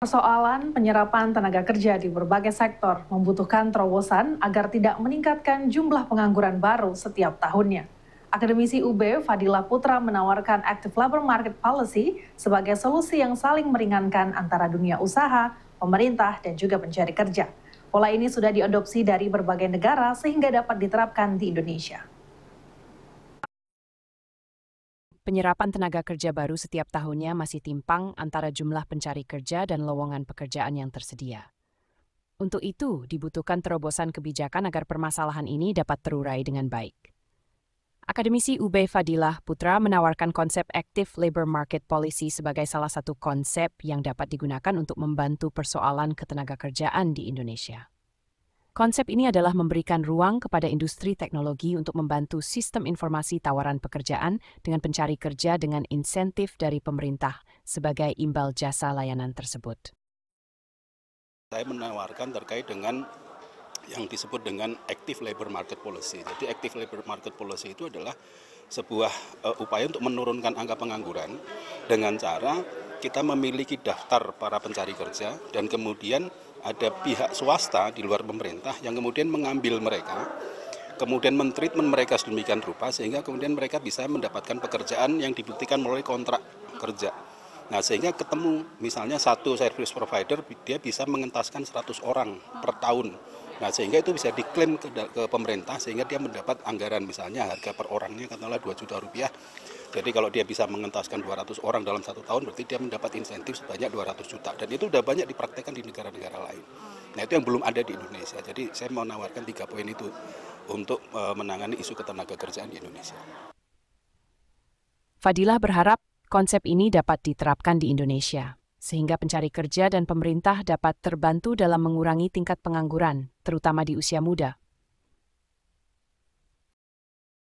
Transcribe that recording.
Persoalan penyerapan tenaga kerja di berbagai sektor membutuhkan terobosan agar tidak meningkatkan jumlah pengangguran baru setiap tahunnya. Akademisi UB Fadila Putra menawarkan Active Labor Market Policy sebagai solusi yang saling meringankan antara dunia usaha, pemerintah, dan juga pencari kerja. Pola ini sudah diadopsi dari berbagai negara sehingga dapat diterapkan di Indonesia. penyerapan tenaga kerja baru setiap tahunnya masih timpang antara jumlah pencari kerja dan lowongan pekerjaan yang tersedia. Untuk itu, dibutuhkan terobosan kebijakan agar permasalahan ini dapat terurai dengan baik. Akademisi Ube Fadilah Putra menawarkan konsep Active Labor Market Policy sebagai salah satu konsep yang dapat digunakan untuk membantu persoalan ketenaga kerjaan di Indonesia. Konsep ini adalah memberikan ruang kepada industri teknologi untuk membantu sistem informasi tawaran pekerjaan dengan pencari kerja dengan insentif dari pemerintah sebagai imbal jasa layanan tersebut. Saya menawarkan terkait dengan yang disebut dengan active labor market policy. Jadi active labor market policy itu adalah sebuah eh, upaya untuk menurunkan angka pengangguran dengan cara kita memiliki daftar para pencari kerja dan kemudian ada pihak swasta di luar pemerintah yang kemudian mengambil mereka kemudian mentreatment mereka sedemikian rupa sehingga kemudian mereka bisa mendapatkan pekerjaan yang dibuktikan melalui kontrak kerja. Nah, sehingga ketemu misalnya satu service provider dia bisa mengentaskan 100 orang per tahun. Nah, sehingga itu bisa diklaim ke, ke pemerintah sehingga dia mendapat anggaran misalnya harga per orangnya katakanlah 2 juta rupiah. Jadi kalau dia bisa mengentaskan 200 orang dalam satu tahun berarti dia mendapat insentif sebanyak 200 juta dan itu sudah banyak dipraktekkan di negara-negara lain. Nah, itu yang belum ada di Indonesia. Jadi saya mau nawarkan tiga poin itu untuk eh, menangani isu ketenaga kerjaan di Indonesia. Fadilah berharap Konsep ini dapat diterapkan di Indonesia, sehingga pencari kerja dan pemerintah dapat terbantu dalam mengurangi tingkat pengangguran, terutama di usia muda.